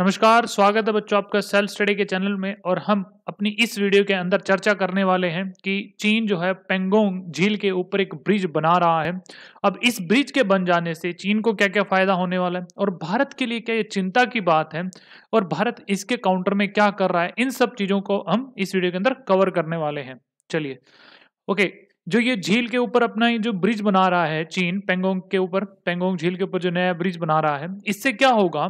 नमस्कार स्वागत है बच्चों आपका सेल्फ स्टडी के चैनल में और हम अपनी इस वीडियो के अंदर चर्चा करने वाले हैं कि चीन जो है पेंगोंग झील के ऊपर एक ब्रिज बना रहा है अब इस ब्रिज के बन जाने से चीन को क्या क्या फ़ायदा होने वाला है और भारत के लिए क्या ये चिंता की बात है और भारत इसके काउंटर में क्या कर रहा है इन सब चीज़ों को हम इस वीडियो के अंदर कवर करने वाले हैं चलिए ओके जो ये झील के ऊपर अपना ये जो ब्रिज बना रहा है चीन पेंगोंग के ऊपर पेंगोंग झील के ऊपर जो नया ब्रिज बना रहा है इससे क्या होगा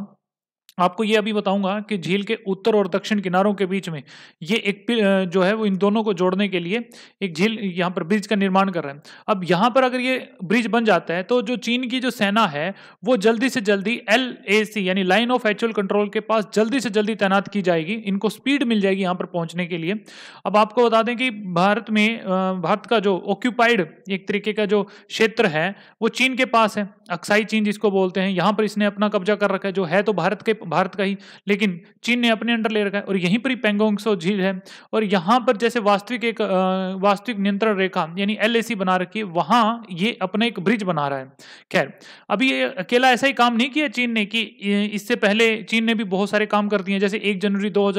आपको ये अभी बताऊंगा कि झील के उत्तर और दक्षिण किनारों के बीच में ये एक जो है वो इन दोनों को जोड़ने के लिए एक झील यहाँ पर ब्रिज का निर्माण कर रहे हैं अब यहाँ पर अगर ये ब्रिज बन जाता है तो जो चीन की जो सेना है वो जल्दी से जल्दी एल ए सी यानी लाइन ऑफ एक्चुअल कंट्रोल के पास जल्दी से जल्दी तैनात की जाएगी इनको स्पीड मिल जाएगी यहाँ पर पहुँचने के लिए अब आपको बता दें कि भारत में भारत का जो ऑक्यूपाइड एक तरीके का जो क्षेत्र है वो चीन के पास है अक्साई चीन जिसको बोलते हैं यहाँ पर इसने अपना कब्जा कर रखा है जो है तो भारत के भारत का ही लेकिन चीन ने अपने अंडर ले रखा है और यहीं पर ही पेंगोंगसो झील है और यहाँ पर जैसे वास्तविक एक वास्तविक नियंत्रण रेखा यानी एल बना रखी है वहाँ ये अपना एक ब्रिज बना रहा है खैर अभी अकेला ऐसा ही काम नहीं किया चीन ने कि इससे पहले चीन ने भी बहुत सारे काम कर दिए जैसे एक जनवरी दो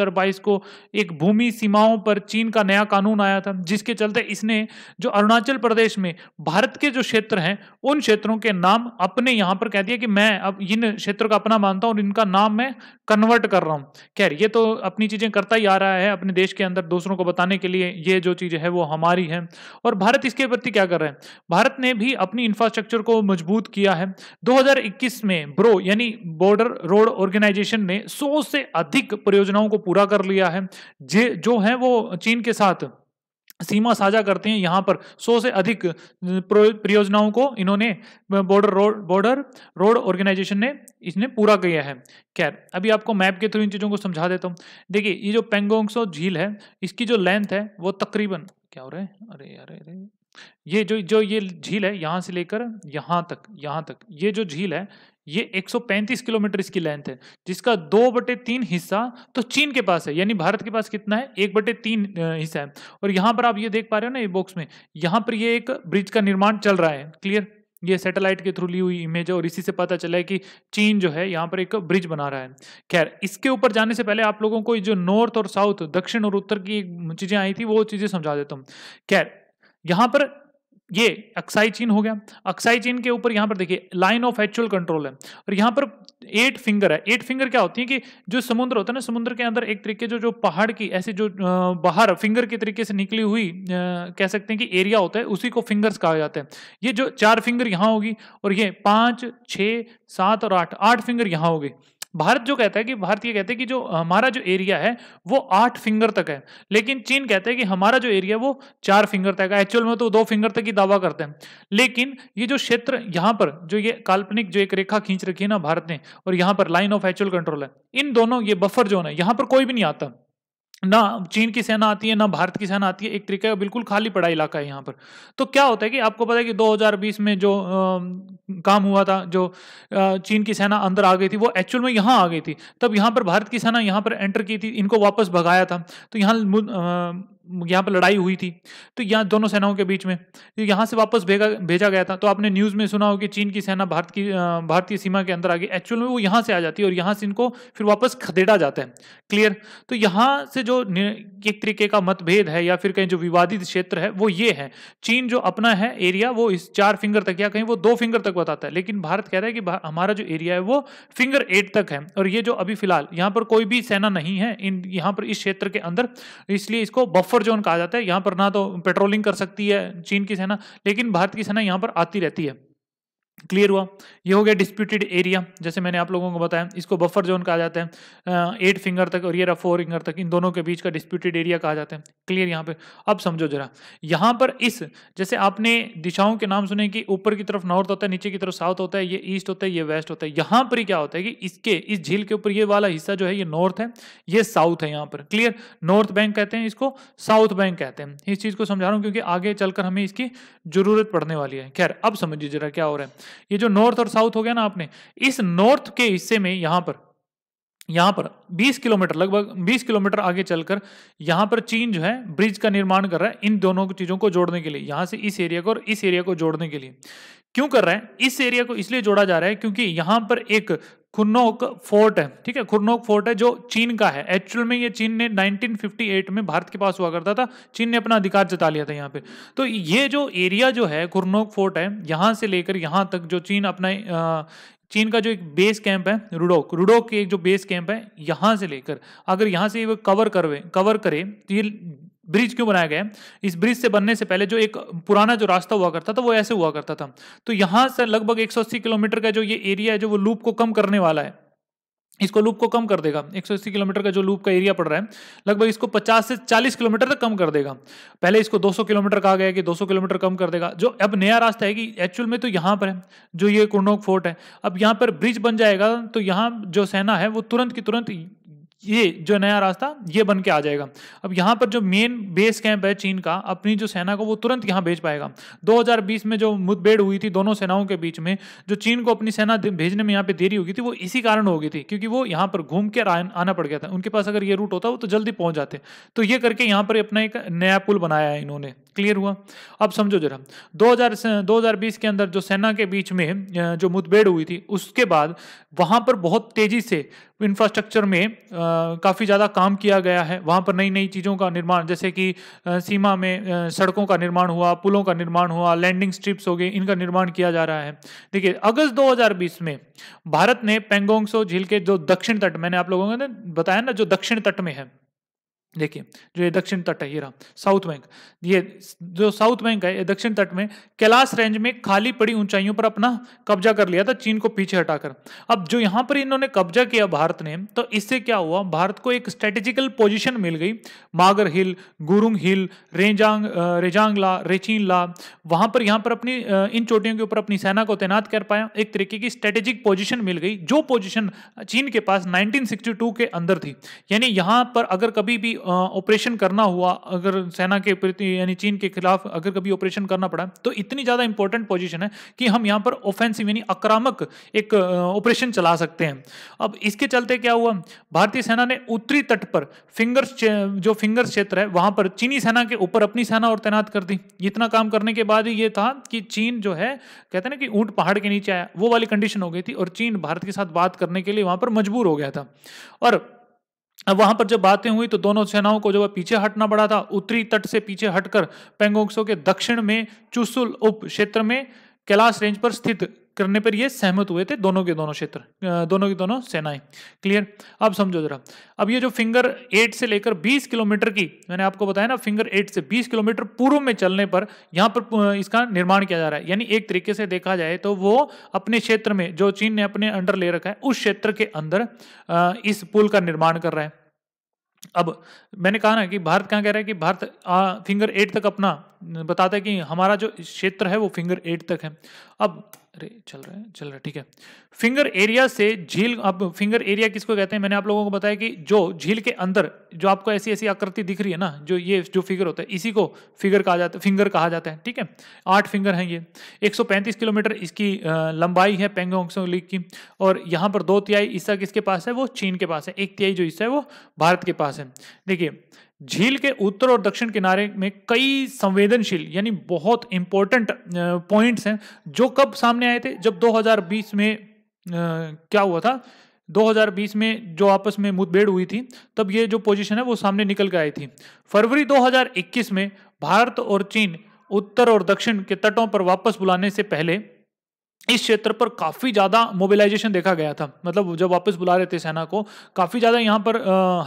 को एक भूमि सीमाओं पर चीन का नया कानून आया था जिसके चलते इसने जो अरुणाचल प्रदेश में भारत के जो क्षेत्र हैं उन क्षेत्रों के नाम अपने यहां पर कह दिया कि मैं अब इन क्षेत्रों का अपना मानता हूं और इनका नाम मैं कन्वर्ट कर रहा हूँ खैर ये तो अपनी चीज़ें करता ही आ रहा है अपने देश के अंदर दूसरों को बताने के लिए ये जो चीज़ है वो हमारी है और भारत इसके प्रति क्या कर रहे हैं भारत ने भी अपनी इंफ्रास्ट्रक्चर को मजबूत किया है 2021 में ब्रो यानी बॉर्डर रोड ऑर्गेनाइजेशन ने सौ से अधिक परियोजनाओं को पूरा कर लिया है जे जो है वो चीन के साथ सीमा साझा करते हैं यहाँ पर सौ से अधिक परियोजनाओं को इन्होंने border road border road organisation ने इसने पूरा किया है खैर अभी आपको मैप के थ्रू इन चीज़ों को समझा देता हूँ देखिए ये जो पेंगोंगसो झील है इसकी जो लेंथ है वो तकरीबन क्या हो रहा है अरे अरे अरे ये जो जो ये झील है यहाँ से लेकर यहाँ तक यहाँ तक ये जो झील है ये 135 किलोमीटर इसकी लेंथ है जिसका दो बटे तीन हिस्सा तो चीन के पास है यानी भारत के पास कितना है एक बटे तीन हिस्सा है और यहां पर आप ये देख पा रहे हो ना ये बॉक्स में यहां पर ये एक ब्रिज का निर्माण चल रहा है क्लियर ये सैटेलाइट के थ्रू ली हुई इमेज है और इसी से पता चला है कि चीन जो है यहाँ पर एक ब्रिज बना रहा है खैर इसके ऊपर जाने से पहले आप लोगों को जो नॉर्थ और साउथ दक्षिण और उत्तर की चीज़ें आई थी वो चीज़ें समझा देता हूँ खैर यहाँ पर ये अक्साई चीन हो गया अक्साई चीन के ऊपर यहां पर देखिए लाइन ऑफ एक्चुअल कंट्रोल है और यहां पर एट फिंगर है एट फिंगर क्या होती है कि जो समुद्र होता है ना समुद्र के अंदर एक तरीके जो जो पहाड़ की ऐसे जो बाहर फिंगर के तरीके से निकली हुई कह सकते हैं कि एरिया होता है उसी को फिंगर्स कहा जाता है ये जो चार फिंगर यहाँ होगी और ये पाँच छः सात और आठ आठ फिंगर यहाँ होगी भारत जो कहता है कि भारतीय कहते हैं कि जो हमारा जो एरिया है वो आठ फिंगर तक है लेकिन चीन कहता है कि हमारा जो एरिया वो चार फिंगर तक है एक्चुअल में तो दो फिंगर तक ही दावा करते हैं लेकिन ये जो क्षेत्र यहाँ पर जो ये काल्पनिक जो एक रेखा खींच रखी है ना भारत ने और यहाँ पर लाइन ऑफ एक्चुअल कंट्रोल है इन दोनों ये बफर जोन है यहाँ पर कोई भी नहीं आता ना चीन की सेना आती है ना भारत की सेना आती है एक तरीके का बिल्कुल खाली पड़ा इलाका है यहाँ पर तो क्या होता है कि आपको पता है कि 2020 में जो आ, काम हुआ था जो आ, चीन की सेना अंदर आ गई थी वो एक्चुअल में यहाँ आ गई थी तब यहाँ पर भारत की सेना यहाँ पर एंटर की थी इनको वापस भगाया था तो यहाँ यहाँ पर लड़ाई हुई थी तो यहाँ दोनों सेनाओं के बीच में तो यहाँ से वापस भेजा भेजा गया था तो आपने न्यूज़ में सुना हो कि चीन की सेना भारत की भारतीय सीमा के अंदर आ गई एक्चुअल में वो यहाँ से आ जाती है और यहाँ से इनको फिर वापस खदेड़ा जाता है क्लियर तो यहाँ से जो एक तरीके का मतभेद है या फिर कहीं जो विवादित क्षेत्र है वो ये है चीन जो अपना है एरिया वो इस चार फिंगर तक या कहीं वो दो फिंगर तक बताता है लेकिन भारत कह रहा है कि हमारा जो एरिया है वो फिंगर एट तक है और ये जो अभी फिलहाल यहाँ पर कोई भी सेना नहीं है इन यहाँ पर इस क्षेत्र के अंदर इसलिए इसको बफर बफर जोन कहा जाता है यहाँ पर ना तो पेट्रोलिंग कर सकती है चीन की सेना लेकिन भारत की सेना यहाँ पर आती रहती है क्लियर हुआ ये हो गया डिस्प्यूटेड एरिया जैसे मैंने आप लोगों को बताया इसको बफर जोन कहा जाता है एट फिंगर तक और ये रहा फोर फिंगर तक इन दोनों के बीच का डिस्प्यूटेड एरिया कहा जाता है क्लियर यहाँ पे अब समझो जरा यहाँ पर इस जैसे आपने दिशाओं के नाम सुने कि ऊपर की तरफ नॉर्थ होता है नीचे की तरफ साउथ होता है ये ईस्ट होता है ये वेस्ट होता है यहाँ पर क्या होता है कि इसके इस झील के ऊपर ये वाला हिस्सा जो है ये नॉर्थ है ये साउथ है यहाँ पर क्लियर नॉर्थ बैंक कहते हैं इसको साउथ बैंक कहते हैं इस चीज़ को समझा रहा हूँ क्योंकि आगे चलकर हमें इसकी जरूरत पड़ने वाली है खैर अब समझिए जरा क्या हो रहा है ये जो नॉर्थ और साउथ हो गया ना आपने इस नॉर्थ के हिस्से में यहां पर यहां पर 20 किलोमीटर लगभग 20 किलोमीटर आगे चलकर यहां पर चीन जो है ब्रिज का निर्माण कर रहा है इन दोनों चीजों को जोड़ने के लिए यहां से इस एरिया को और इस एरिया को जोड़ने के लिए क्यों कर रहा है इस एरिया को इसलिए जोड़ा जा रहा है क्योंकि यहां पर एक खुरनोक फोर्ट है ठीक है खुरनोक फोर्ट है जो चीन का है एक्चुअल में ये चीन ने 1958 में भारत के पास हुआ करता था चीन ने अपना अधिकार जता लिया था यहाँ पे तो ये जो एरिया जो है खुरनोक फोर्ट है यहाँ से लेकर यहाँ तक जो चीन अपना आ, चीन का जो एक बेस कैंप है रुडोक रुडोक के एक जो बेस कैंप है यहाँ से लेकर अगर यहाँ से वो कवर करवे कवर करे तो ये ब्रिज क्यों बनाया गया इस ब्रिज से बनने से पहले जो एक पुराना जो रास्ता हुआ करता था वो ऐसे हुआ करता था तो यहाँ से लगभग 180 किलोमीटर का जो ये एरिया है जो वो लूप को कम करने वाला है इसको लूप को कम कर देगा 180 किलोमीटर का जो लूप का एरिया पड़ रहा है लगभग इसको 50 से 40 किलोमीटर तक कम कर देगा पहले इसको 200 किलोमीटर कहा गया कि 200 किलोमीटर कम कर देगा जो अब नया रास्ता है कि एक्चुअल में तो यहाँ पर है जो ये कुंडोक फोर्ट है अब यहाँ पर ब्रिज बन जाएगा तो यहाँ जो सेना है वो तुरंत की तुरंत ये जो नया रास्ता ये बन के आ जाएगा अब यहाँ पर जो मेन बेस कैंप है चीन का अपनी जो सेना को वो तुरंत यहाँ भेज पाएगा 2020 में जो मुठभेड़ हुई थी दोनों सेनाओं के बीच में जो चीन को अपनी सेना भेजने में यहाँ पे देरी हो गई थी वो इसी कारण हो गई थी क्योंकि वो यहाँ पर घूम के आना पड़ गया था उनके पास अगर ये रूट होता वो तो जल्दी पहुँच जाते तो ये करके यहाँ पर अपना एक नया पुल बनाया है इन्होंने क्लियर हुआ अब समझो जरा हज़ार बीस के अंदर जो सेना के बीच में जो मुठभेड़ हुई थी उसके बाद वहाँ पर बहुत तेज़ी से इंफ्रास्ट्रक्चर में काफ़ी ज़्यादा काम किया गया है वहाँ पर नई नई चीज़ों का निर्माण जैसे कि सीमा में सड़कों का निर्माण हुआ पुलों का निर्माण हुआ लैंडिंग स्ट्रिप्स हो गए इनका निर्माण किया जा रहा है देखिए अगस्त 2020 में भारत ने पेंगोंगसो झील के जो दक्षिण तट मैंने आप लोगों ने बताया ना जो दक्षिण तट में है देखिए जो ये दक्षिण तट है ये रहा साउथ बैंक ये जो साउथ बैंक है ये दक्षिण तट में कैलाश रेंज में खाली पड़ी ऊंचाइयों पर अपना कब्जा कर लिया था चीन को पीछे हटाकर अब जो यहाँ पर इन्होंने कब्जा किया भारत ने तो इससे क्या हुआ भारत को एक स्ट्रेटेजिकल पोजिशन मिल गई मागर हिल गुरुंग हिल रेजांग रेजांगला ला वहाँ पर यहाँ पर अपनी इन चोटियों के ऊपर अपनी सेना को तैनात कर पाया एक तरीके की स्ट्रेटेजिक पोजिशन मिल गई जो पोजिशन चीन के पास नाइनटीन के अंदर थी यानी यहाँ पर अगर कभी भी ऑपरेशन करना हुआ अगर सेना के प्रति यानी चीन के खिलाफ अगर कभी ऑपरेशन करना पड़ा तो इतनी ज़्यादा इंपॉर्टेंट पोजीशन है कि हम यहाँ पर ऑफेंसिव यानी आक्रामक एक ऑपरेशन चला सकते हैं अब इसके चलते क्या हुआ भारतीय सेना ने उत्तरी तट पर फिंगर्स जो फिंगर्स क्षेत्र है वहाँ पर चीनी सेना के ऊपर अपनी सेना और तैनात कर दी इतना काम करने के बाद ये था कि चीन जो है कहते हैं ना कि ऊँट पहाड़ के नीचे आया वो वाली कंडीशन हो गई थी और चीन भारत के साथ बात करने के लिए वहाँ पर मजबूर हो गया था और अब वहां पर जब बातें हुई तो दोनों सेनाओं को जब पीछे हटना पड़ा था उत्तरी तट से पीछे हटकर पेंगोंगसो के दक्षिण में चुसुल उप क्षेत्र में कैलाश रेंज पर स्थित करने पर ये सहमत हुए थे दोनों के दोनों क्षेत्र दोनों की दोनों सेनाएं क्लियर अब समझो जरा अब ये जो फिंगर एट से लेकर बीस किलोमीटर की मैंने आपको बताया ना फिंगर एट से बीस किलोमीटर पूर्व में चलने पर यहाँ पर इसका निर्माण किया जा रहा है यानी एक तरीके से देखा जाए तो वो अपने क्षेत्र में जो चीन ने अपने अंडर ले रखा है उस क्षेत्र के अंदर इस पुल का निर्माण कर रहा है अब मैंने कहा ना कि भारत क्या कह रहा है कि भारत आ, फिंगर एट तक अपना बताता है कि हमारा जो क्षेत्र है वो फिंगर एट तक है अब अरे चल रहा है चल रहा है ठीक है फिंगर एरिया से झील अब फिंगर एरिया किसको कहते हैं मैंने आप लोगों को बताया कि जो झील के अंदर जो आपको ऐसी ऐसी आकृति दिख रही है ना जो ये जो फिगर होता है इसी को फिगर कहा जाता है फिंगर कहा जाता है ठीक है आठ फिंगर हैं ये 135 किलोमीटर इसकी लंबाई है पेंगोंगसो लीग की और यहाँ पर दो तिहाई हिस्सा किसके पास है वो चीन के पास है एक तिहाई जो हिस्सा है वो भारत के पास पास है देखिए झील के उत्तर और दक्षिण किनारे में कई संवेदनशील यानी बहुत इंपॉर्टेंट पॉइंट्स हैं जो कब सामने आए थे जब 2020 में आ, क्या हुआ था 2020 में जो आपस में मुठभेड़ हुई थी तब ये जो पोजीशन है वो सामने निकल के आई थी फरवरी 2021 में भारत और चीन उत्तर और दक्षिण के तटों पर वापस बुलाने से पहले इस क्षेत्र पर काफ़ी ज़्यादा मोबिलाइजेशन देखा गया था मतलब जब वापस बुला रहे थे सेना को काफ़ी ज़्यादा यहाँ पर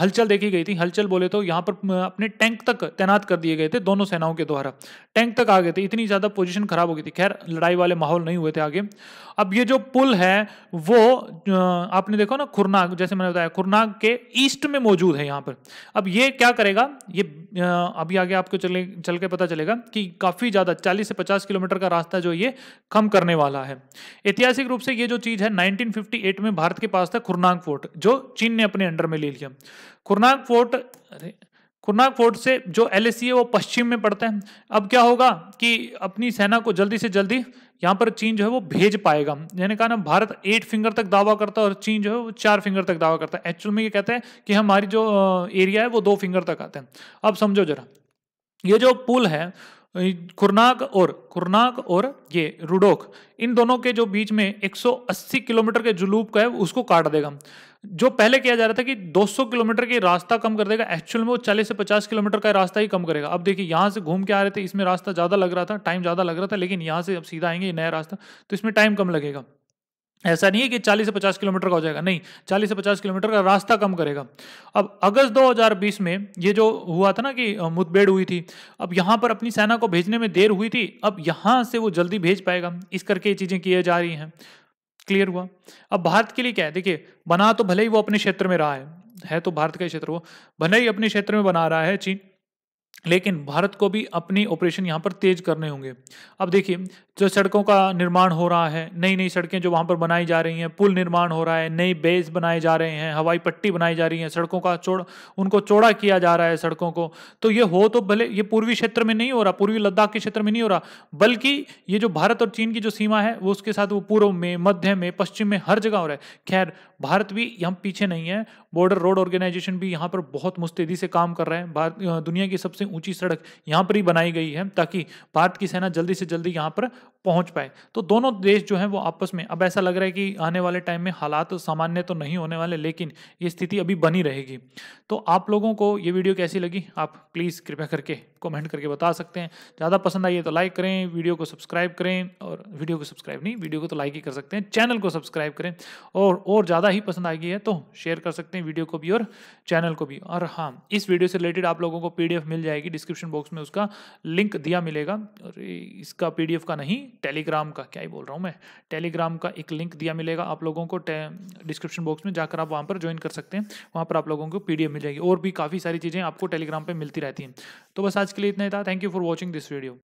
हलचल देखी गई थी हलचल बोले तो यहाँ पर अपने टैंक तक तैनात कर दिए गए थे दोनों सेनाओं के द्वारा टैंक तक आ गए थे इतनी ज़्यादा पोजीशन खराब हो गई थी खैर लड़ाई वाले माहौल नहीं हुए थे आगे अब ये जो पुल है वो आपने देखो ना खुरनाग जैसे मैंने बताया खुरनाग के ईस्ट में मौजूद है यहाँ पर अब ये क्या करेगा ये अभी आगे आपको चले चल के पता चलेगा कि काफ़ी ज़्यादा चालीस से पचास किलोमीटर का रास्ता जो ये कम करने वाला है ऐतिहासिक रूप से ये जो चीज़ है 1958 में भारत के पास था खुरनाग फोर्ट जो चीन ने अपने अंडर में ले लिया खुरनाग फोर्ट अरे कुरनाग फोर्ट से जो एल है वो पश्चिम में पड़ता है अब क्या होगा कि अपनी सेना को जल्दी से जल्दी यहाँ पर चीन जो है वो भेज पाएगा यानी कहा ना भारत एट फिंगर तक दावा करता है और चीन जो है वो चार फिंगर तक दावा करता है एक्चुअल में ये कहते हैं कि हमारी जो एरिया है वो दो फिंगर तक आते हैं अब समझो जरा ये जो पुल है खुरनाक और खुरनाक और ये रुडोक इन दोनों के जो बीच में 180 किलोमीटर के जुलूप का है उसको काट देगा जो पहले किया जा रहा था कि 200 किलोमीटर के रास्ता कम कर देगा एक्चुअल में वो 40 से 50 किलोमीटर का रास्ता ही कम करेगा अब देखिए यहाँ से घूम के आ रहे थे इसमें रास्ता ज़्यादा लग रहा था टाइम ज़्यादा लग रहा था लेकिन यहाँ से अब सीधा आएंगे नया रास्ता तो इसमें टाइम कम लगेगा ऐसा नहीं है कि 40 से 50 किलोमीटर का हो जाएगा नहीं 40 से 50 किलोमीटर का रास्ता कम करेगा अब अगस्त 2020 में ये जो हुआ था ना कि मुठभेड़ हुई थी अब यहाँ पर अपनी सेना को भेजने में देर हुई थी अब यहाँ से वो जल्दी भेज पाएगा इस करके ये चीज़ें किए जा रही हैं क्लियर हुआ अब भारत के लिए क्या है देखिए बना तो भले ही वो अपने क्षेत्र में रहा है है तो भारत का क्षेत्र वो भले ही अपने क्षेत्र में बना रहा है चीन लेकिन भारत को भी अपनी ऑपरेशन यहाँ पर तेज करने होंगे अब देखिए जो सड़कों का निर्माण हो रहा है नई नई सड़कें जो वहाँ पर बनाई जा रही हैं पुल निर्माण हो रहा है नई बेस बनाए जा रहे हैं हवाई पट्टी बनाई जा रही है सड़कों का चौड़ उनको चौड़ा किया जा रहा है सड़कों को तो ये हो तो भले ये पूर्वी क्षेत्र में नहीं हो रहा पूर्वी लद्दाख के क्षेत्र में नहीं हो रहा बल्कि ये जो भारत और चीन की जो सीमा है वो उसके साथ वो पूर्व में मध्य में पश्चिम में हर जगह हो रहा है खैर भारत भी यहाँ पीछे नहीं है बॉर्डर रोड ऑर्गेनाइजेशन भी यहाँ पर बहुत मुस्तैदी से काम कर हैं भारत दुनिया की सबसे ऊंची सड़क यहाँ पर ही बनाई गई है ताकि भारत की सेना जल्दी से जल्दी यहाँ पर पहुंच पाए तो दोनों देश जो हैं वो आपस में अब ऐसा लग रहा है कि आने वाले टाइम में हालात तो सामान्य तो नहीं होने वाले लेकिन ये स्थिति अभी बनी रहेगी तो आप लोगों को ये वीडियो कैसी लगी आप प्लीज़ कृपया करके कमेंट करके बता सकते हैं ज़्यादा पसंद आई है तो लाइक करें वीडियो को सब्सक्राइब करें और वीडियो को सब्सक्राइब नहीं वीडियो को तो लाइक ही कर सकते हैं चैनल को सब्सक्राइब करें और और ज़्यादा ही पसंद आ गई है तो शेयर कर सकते हैं वीडियो को भी और चैनल को भी और हाँ इस वीडियो से रिलेटेड आप लोगों को पी मिल जाएगी जाएगी डिस्क्रिप्शन बॉक्स में उसका लिंक दिया मिलेगा अरे इसका पी का नहीं टेलीग्राम का क्या ही बोल रहा हूँ मैं टेलीग्राम का एक लिंक दिया मिलेगा आप लोगों को डिस्क्रिप्शन बॉक्स में जाकर आप वहाँ पर ज्वाइन कर सकते हैं वहाँ पर आप लोगों को पी मिल जाएगी और भी काफ़ी सारी चीज़ें आपको टेलीग्राम पर मिलती रहती हैं तो बस आज के लिए इतना ही था thank you for watching this video